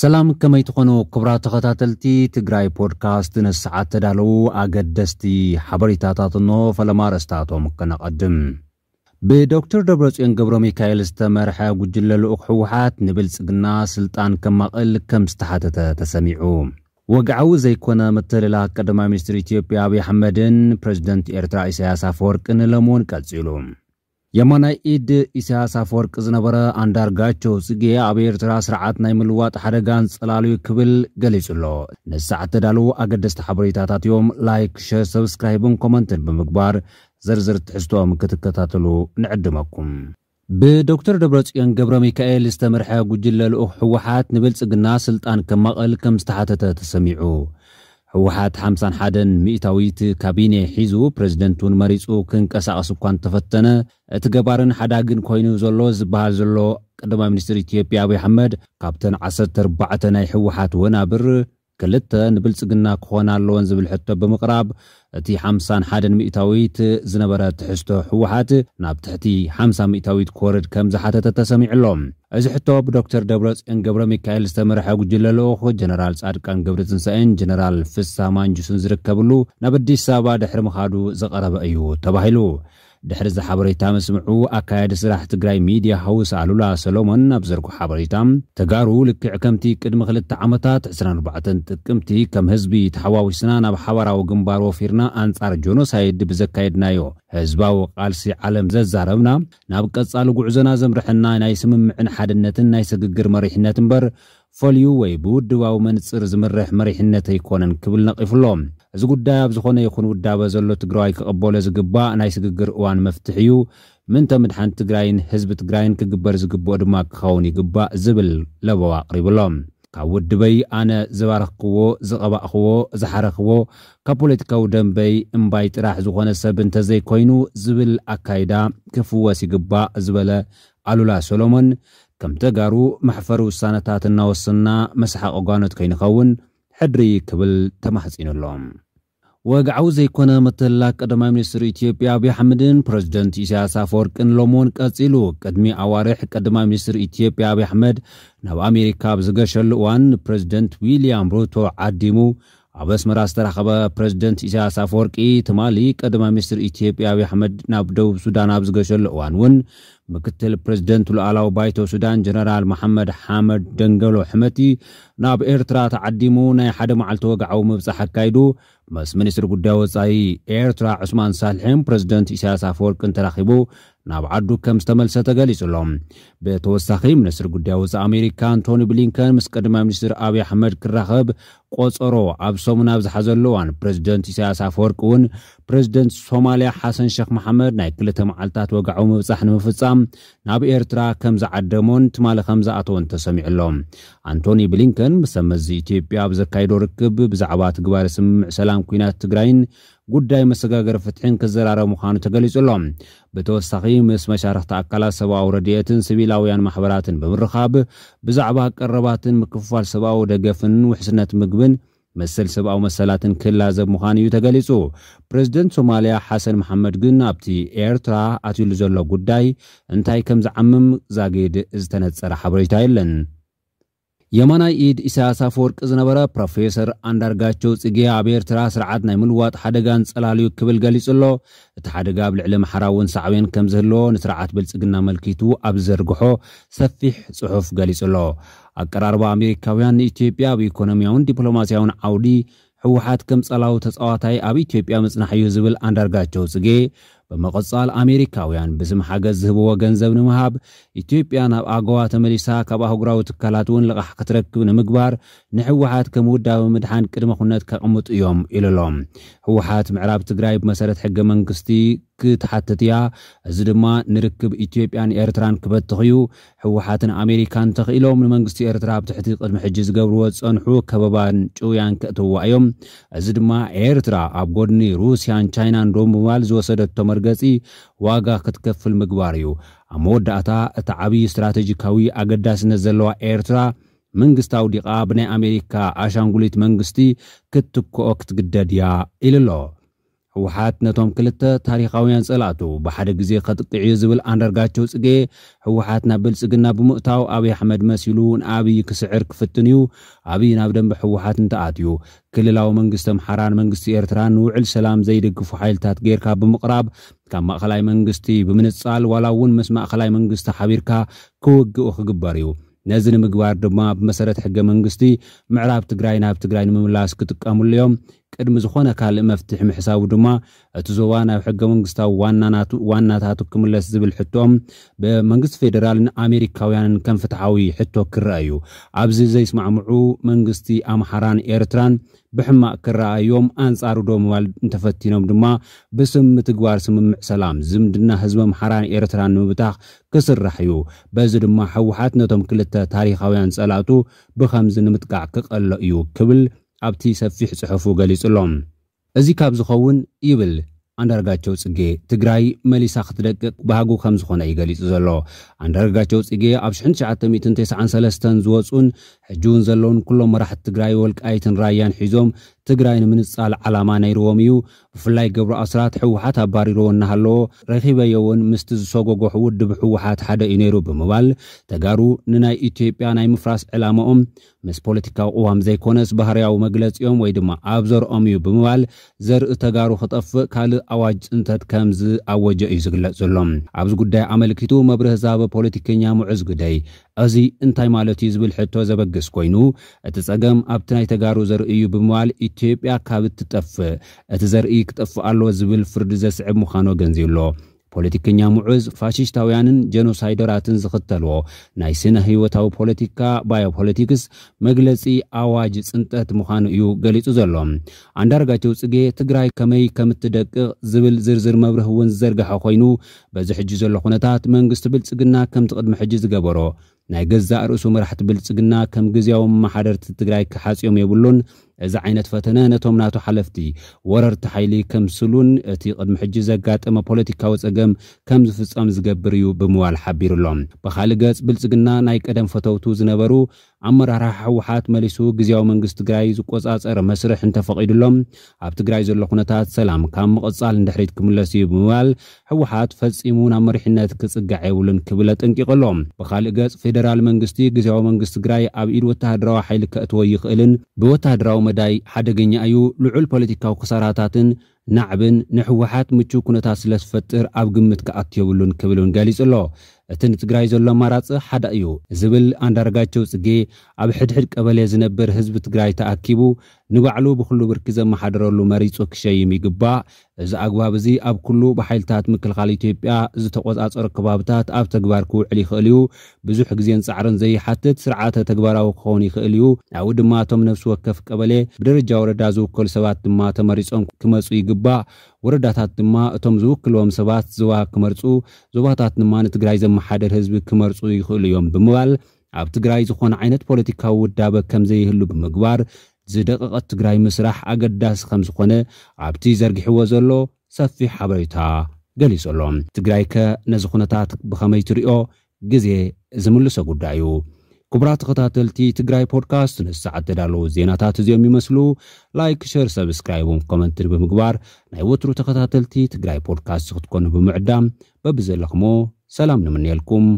ሰላም ከመይ ትኾኑ ክብራ ተኸታተልቲ ትግራይ ፖድካስት ነስዓት ተዳለዉ ኣገደስቲ ሓበሬታታት እንሆ ፈለማ ረስታቶም ከነቐድም ብዶክተር ደብረፅዮን ገብረ ሚካኤል ዝተመርሐ ጉጅለ ልኡክ ሕወሓት ንብልፅግና ስልጣን ከማቕል ከም ዝተሓተተ ተሰሚዑ ወግዓዊ ዘይኮነ ምትልላ ቀዳማይ ሚኒስትር ኢትዮጵያ ኣብዪ ኣሕመድን ፕረዚደንት ኤርትራ ኢሳያስ ኣፈወርቅን ለምውን ቀጺሉ የማና ኢድ ኢሳያስ ኣፈወርቂ ዝነበረ አንዳርጋቸው ጽጌ ኣብ ኤርትራ ስርዓት ናይ ምልዋጥ ሓደጋን ጸላልዩ ክብል ገሊጹ ኣሎ ንሳዕ ተዳልዉ ኣገደስቲ ሓበሬታታት እዮም ላይክ ሸር ሰብስክራይብን ኮመንትን ብምግባር ዝርዝር ትሕዝትኦም ክትከታተሉ ንዕድመኩም ብዶክተር ደብረጽዮን ገብረ ሚካኤል ዝተመርሐ ጉጅለ ልኡኽ ሕወሓት ንብልጽግና ስልጣን ከማቐል ከም ዝተሓተተ ተሰሚዑ ህወሓት 51 ሚእታዊት ካቢኔ ሒዙ ፕሬዚደንት እውን መሪፁ ክንቀሳቐስ እኳ እንተፈተነ እቲ ገባርን ሓዳግን ኮይኑ ዘሎ ዝበሃል ዘሎ ቀዳማይ ሚኒስትር ኢትዮጵያ ኣብይ ኣሕመድ ካብተን 14 ናይ ህወሓት ወናብር ክልተ ንብልፅግና ክኾን ኣለዎን ዝብል ሕቶ ብምቕራብ እቲ 51 ሚእታዊት ዝነበረ ትሕዝቶ ሕወሓት ናብ ትሕቲ 50 ሚእታዊት ክወርድ ከም ዝሓተተ ተሰሚዑ ኣሎም እዚ ሕቶ ብዶክተር ደብረፅዮን ገብረ ሚካኤል ዝተመርሐ ጉጅለ ልኦኹ ጀነራል ጻድቃን ገብሪ ትንሳኤን ጀነራል ፍሳ ማንጁስን ዝርከብሉ ናብ ኣዲስ ኣበባ ድሕሪ ምኻዱ ዘቐረበ እዩ ተባሂሉ ድሕሪ ሓበሬታ መስምዑ ኣካየዲ ስራሕ ትግራይ ሚድያ ሃውስ ኣሉላ ሰሎሞን ኣብ ዘርጉ ሓበሬታ ተጋሩ ልክዕ ከምቲ ቅድሚ ክልተ ዓመታት 24 ጥቅምቲ ከም ህዝቢ ተሓዋዊስና ናብ ሓባራዊ ግንባር ወፊርና ኣንጻር ጆኖሳይድ ብዘካየድናዮ ህዝባዊ ቃልሲ ዓለም ዘዛረብና ናብ ቀጻሊ ጉዕዞና ዘምርሕና ናይ ስምምዕን ሓድነትን ናይ ስግግር መሪሕነት እምበር ፈልዩ ወይ ብውድባዊ መንፅር ዝምርሕ መሪሕነት ኣይኮነን ክብል ነቒፉሎም እዚ ጉዳይ ኣብ ዝኾነ ይኹን ውዳበ ዘሎ ትግራዋይ ክቕበሎ ዝግባእ ናይ ስግግር እዋን መፍትሒ እዩ ምንተ ምድሓን ትግራይን ህዝቢ ትግራይን ክግበር ዝግብኦ ድማ ክኸውን ይግባእ ዝብል ለበዋ ኣቕሪብሎም ካብ ውድበይ ኣነ ዝባረኽክዎ ዝቐባእኽዎ ዝሓረኽዎ ካብ ፖለቲካዊ ደንበይ እምባይ ጥራሕ ዝኾነ ሰብ እንተዘይኮይኑ ዝብል ኣካይዳ ክፍወስ ይግባእ ዝበለ ኣሉላ ሰሎሞን ከም ተጋሩ ማሕፈሪ ውሳነታት እናወስንና መስሓቕ ጓኖት ከይንኸውን ሕድሪ ክብል ተማሕፂኑሎም ወግዓዊ ዘይኮነ ምትላ ቀዳማይ ሚኒስትር ኢትዮጵያ ኣብዪ ኣሕመድን ፕረዚደንት ኢሳያስ ኣፈወርቅን ሎሞን ቀጺሉ ቅድሚ ኣዋርሕ ቀዳማይ ሚኒስትር ኢትዮጵያ ኣብዪ ኣሕመድ ናብ ኣሜሪካ ዝገሸሉ እዋን ንፕረዚደንት ዊልያም ሩቶ ዓዲሙ ኣብ ኣስመራ ዝተራኸበ ፕረዚደንት ኢሳያስ ኣፈወርቂ ትማሊ ቀዳማይ ሚኒስትር ኢትዮጵያ ኣብዪ ኣሕመድ ናብ ደቡብ ሱዳን ኣብ ዝገሸሉ እዋን እውን ምክትል ፕሬዚደንት ሉኣላዊ ባይቶ ሱዳን ጀነራል መሓመድ ሓመድ ደንገሎ ሕመቲ ናብ ኤርትራ ተዓዲሙ ናይ ሓደ መዓልቲ ወግዓዊ ምብፃሕ ኣካይዱ ምስ ሚኒስትሪ ጉዳይ ወፃኢ ኤርትራ ዑስማን ሳልሕን ፕሬዚደንት ኢሳያስ ኣፈወርቅን ተራኺቡ ናብ ዓዱ ከም ዝተመልሰ ተገሊጹ ኣሎም ብተወሳኺ ሚኒስትሪ ጉዳይ ወፃኢ ኣሜሪካ አንቶኒ ብሊንከን ምስ ቀድማይ ሚኒስትር ኣብዪ ኣሕመድ ክራኸብ ቆፀሮ ኣብ ሰሙን ኣብ ዝሓዘሉ እዋን ፕሬዚደንት ኢሳያስ ኣፈወርቂ እውን ፕሬዚደንት ሶማልያ ሓሰን ሸክ መሓመድ ናይ ክልተ መዓልትታት ወግዓዊ ምብፃሕ ንምፍፃም ናብ ኤርትራ ከም ዝዓደሞን ትማለ ከም ዝኣተወን ተሰሚዑ ኣሎ ኣንቶኒ ብሊንከን ምስ መዚ ኢትዮጵያ ኣብ ዘካይዶ ርክብ ብዛዕባ ትግባር ስምምዕ ሰላም ኩናት ትግራይን ጉዳይ መሰጋገሪ ፍትሕን ክዘራረብ ምዃኑ ተገሊጹ ኣሎ ብተወሳኺ ምስ መሻርክቲ ኣካላት ሰብኣዊ ረድኤትን ስቢላውያን ማሕበራትን ብምርኻብ ብዛዕባ ቀረባትን ምክፍፋል ሰብኣዊ ደገፍን ውሕስነት ምግብን መሰል ሰብኣዊ መሰላትን ክህላ ዘብ ምዃኑ እዩ ተገሊጹ ፕረዚደንት ሶማልያ ሓሰን መሓመድ ግን ኣብቲ ኤርትራ ኣትዩሉ ዘሎ ጉዳይ እንታይ ከም ዝዓምም ዛጊድ ዝተነፀረ ሓበሬታ የለን የማናይ ኢድ ኢሳያስ አፈወርቂ ዝነበረ ፕሮፌሰር አንዳርጋቸው ጽጌ ኣብ ኤርትራ ስርዓት ናይ ምልዋጥ ሓደጋን ጸላልዩ ክብል ገሊጹ ኣሎ እቲ ሓደጋ ኣብ ልዕሊ ማሕራውን ሳዕብን ከም ዝህልዎ ንስርዓት ብልጽግና መልኪቱ ኣብ ዘርግሖ ሰፊሕ ጽሑፍ ገሊጹ ኣሎ ኣቀራርባ ኣሜሪካውያን ንኢትዮጵያ ኣብ ኢኮኖምያውን ዲፕሎማስያውን ዓውዲ ሕወሓት ከም ጸላዊ ተጻዋታይ ኣብ ኢትዮጵያ ምጽናሕ እዩ ዝብል ኣንዳርጋቸው ጽጌ بمقصال أمريكا ويان بزم حاجة زهب وغن زب نمهاب إتيوبيا ناب آقوا تمليسا كباهو قراو تكالاتون لغح كتركو نمقبار نحو واحد كمودا ومدحان كدمخونات كأموت يوم إلى لوم هو حات معراب تقرايب مسألة حق منكستي ክትሓትት እያ እዚ ድማ ንርክብ ኢትዮጵያን ኤርትራን ክበትኽ እዩ ሕወሓትን ኣሜሪካን ተኽኢሎም ንመንግስቲ ኤርትራ ኣብ ትሕቲ ቅድሚ ሕጂ ዝገብርዎ ፀንሑ ከበባን ጭውያን ክእትዋ እዮም እዚ ድማ ኤርትራ ኣብ ጎድኒ ሩስያን ቻይናን ዶ ምባል ዝወሰደቶ መርገፂ ዋጋ ክትከፍል ምግባር እዩ ኣብ መወዳእታ እቲ ዓብዪ እስትራተጂካዊ ኣገዳስነት ዘለዋ ኤርትራ መንግስታዊ ዲቓ ብናይ ኣሜሪካ ኣሻንጉሊት መንግስቲ ክትክኦ ክትግደድ እያ ኢሉ ኣሎ ህወሓት ነቶም ክልተ ታሪኻውያን ጸላእቱ ብሓደ ግዜ ከጥቅዕ እዩ ዝብል ኣንዳርጋቸው ጽጌ ህወሓት ናብ ብልጽግና ብምእታው ኣብይ ኣሕመድ መሲሉ ንኣብይ ክስዕር ክፍትን እዩ ኣብይ ናብ ደንቢ ህወሓት እንተኣትዩ ክልላዊ መንግስቲ ኣምሓራን መንግስቲ ኤርትራን ንውዕል ሰላም ዘይደግፉ ሓይልታት ጌርካ ብምቕራብ ካብ ማእኸላይ መንግስቲ ብምንጻል ዋላ እውን ምስ ማእኸላይ መንግስቲ ሓቢርካ ክውግኡ ክግበር እዩ ነዚ ንምግባር ድማ ብመሰረት ሕገ መንግስቲ ምዕራብ ትግራይ ናብ ትግራይ ንምምላስ ክጥቀምሉ እዮም ቅድሚ ዝኾነ ካልእ መፍትሒ ምሕሳቡ ድማ እቲ ዞባ ናብ ሕገ መንግስታዊ ዋናታቱ ክምለስ ዝብል ሕቶም ብመንግስቲ ፌደራልን ኣሜሪካውያንን ከም ፍትሓዊ ሕቶ ክረአዩ ኣብዚ ዘይስማዕምዑ መንግስቲ ኣምሓራን ኤርትራን ብሕማቅ ክረኣዮም ኣንጻሩ ዶ ምባል እንተፈቲኖም ድማ ብስም ምትግባር ስምምዕ ሰላም ዝምድና ህዝቢ ኣምሓራን ኤርትራን ንምብታኽ ክስራሕ እዩ በዚ ድማ ሕወሓት ነቶም ክልተ ታሪካውያን ጸላእቱ ብከምዚ ንምጥቃዕ ክቐሎ እዩ ክብል ኣብቲ ሰፊሕ ጽሑፉ ገሊጹ ኣሎም እዚ ካብ ዝኸውን ይብል ኣንዳርጋቸው ጽጌ ትግራይ መሊሳ ክትደቅቕ ባህጉ ከም ዝኾነ እዩ ገሊጹ ዘሎ ኣንዳርጋቸው ጽጌ ኣብ 1993 ዝወፁን ሕጂ እውን ዘለውን ኩሎም መራሕቲ ትግራይ ወልቃይትን ራያን ሒዞም ትግራይ ንምንጻል ዓላማ ነይርዎም እዩ ብፍላይ ገብሩ ኣስራት ሕወሓት ኣባሪርዎ እናሃለዎ ረኺበዮ እውን ምስቲ ዝሰጎጎሕ ውድብ ሕወሓት ሓደ እዩ ነይሩ ብምባል ተጋሩ ንናይ ኢትዮጵያ ናይ ምፍራስ ዕላማኦም ምስ ፖለቲካዊ ቅዋም ዘይኮነስ ባህርያዊ መግለፂኦም ወይ ድማ ኣብ ዘርኦም እዩ ብምባል ዘርኢ ተጋሩ ክጠፍእ ካልእ ኣዋጅ ፅንተት ከምዝኣወጀ እዩ ዝግለፅ ዘሎ ኣብዚ ጉዳይ ኣመልኪቱ መብርህ ዛበ ፖለቲከኛ ሙዑዝ ግደይ እዚ እንታይ ማለት እዩ ዝብል ሕቶ ዘበግስ ኮይኑ እቲ ጸገም ኣብቲ ናይ ተጋሩ ዘርእዩ ብምባል ኢትዮጵያ ካብ እትጠፍእ እቲ ዘርኢ ክጠፍእ ኣለዎ ዝብል ፍርዲ ዘስዕብ ምዃኖ ገንዚብሎ ፖለቲከኛ ምዑዝ ፋሽስታውያንን ጀኖሳይደራትን ዝኽተልዎ ናይ ስነ ህይወታዊ ፖለቲካ ባዮፖለቲክስ መግለፂ ኣዋጅ ፅንጠት ምዃኑ እዩ ገሊጹ ዘሎ ኣንዳርጋቸው ፅጌ ትግራይ ከመይ ከም እትደቅቕ ዝብል ዝርዝር መብርህ እውን ዝዘርግሐ ኮይኑ በዚ ሕጂ ዘሎ ኩነታት መንግስቲ ብልፅግና ከምቲ ቅድሚ ሕጂ ዝገበሮ ናይ ገዛእ ርእሱ መራሕቲ ብልፅግና ከም ግዜያዊ መሓደርቲ ትግራይ ክሓፂኦም የብሉን እዚ ዓይነት ፈተነ ነቶም ናቶ ሓለፍቲ ወረርቲ ሓይሊ ከምስሉን እቲ ቅድሚ ሕጂ ዘጋጠመ ፖለቲካዊ ፀገም ከም ዝፍፀም ዝገብር እዩ ብምባል ሓቢሩሎም ብካልእ ገፅ ብልፅግና ናይ ቀደም ፈተውቱ ዝነበሩ ኣመራርሓ ሕወሓት መሊሱ ግዜያዊ መንግስቲ ትግራይ ዝቆፃፀር መስርሕ እንተፈቒዱሎም ኣብ ትግራይ ዘሎ ኩነታት ሰላም ካብ ምቕፃል እንድሕሪት ክምለስ እዩ ብምባል ሕወሓት ፈፂሙ ናብ መሪሕነት ክፅጋዕ የብሉን ክብለ ጠንቂቐሎም ብካልእ ገፅ ፌደራል መንግስቲ ግዜያዊ መንግስቲ ትግራይ ኣብ ኢድ ወተሃደራዊ ሓይሊ ከእትዎ ይኽእልን ብወተሃደራዊ መዳይ ሓደገኛ እዩ ልዑል ፖለቲካዊ ክሳራታትን ናዕብን ንሕወሓት ምቹ ኩነታት ስለስፈጥር ኣብ ግምት ክኣትብሉን ክብልእን ገሊፅ ኣሎ እቲ ንትግራይ ዘሎም ማራፂ ሓደ እዩ ዝብል ኣንዳርጋቸው ፅጊ ኣብ ሕድሕድ ቀበሌ ዝነብር ህዝቢ ትግራይ ተኣኪቡ ንባዕሉ ብክሉ ብርኪ ዘመሓደረሉ መሪፁ ክሸይም ይግባእ እዚ ኣግባብ እዚ ኣብ ኩሉ ብሓይልታት ምክልኻል ኢትዮጵያ ዝተቆፃፀሮ ከባብታት ኣብ ተግባር ክውዕል ይኽእል እዩ ብዙሕ ግዜን ፃዕርን ዘይሓትት ስርዓተ ተግባራዊ ክኸውን ይኽእል እዩ ኣብብ ድማ እቶም ነብሲ ወከፍ ቀበሌ ብደረጃ ወረዳ ዝውከሉ ሰባት ድማ ተመሪፆም ክመፁ ይግ ዝግባእ ወረዳታት ድማ እቶም ዝውክልዎም ሰባት ዞባ ክመርፁ ዞባታት ድማ ንትግራይ ዘመሓደር ህዝቢ ክመርፁ ይኽእሉ እዮም ብምባል ኣብ ትግራይ ዝኾነ ዓይነት ፖለቲካዊ ውዳበ ከምዘይህሉ ብምግባር ዝደቐቐት ትግራይ ምስራሕ ኣገዳሲ ከም ዝኾነ ኣብቲ ዘርጊሕዎ ዘሎ ሰፊሕ ሓበሬታ ገሊጹ ኣሎ ትግራይ ከ ነዚ ኩነታት ብኸመይ ትርዮ ግዜ ዝምልሶ ጉዳይ እዩ ክቡራት ተኸታተልቲ ትግራይ ፖድካስት ንሰዓት ተዳለዉ ዜናታት እዚኦም ይመስሉ ላይክ ሸር ሰብስክራይቦም ኮመንትን ብምግባር ናይ ወትሩ ተኸታተልቲ ትግራይ ፖድካስት ክትኮኑ ብምዕዳም በቢ ዘለኹሞ ሰላም ንምንኤልኩም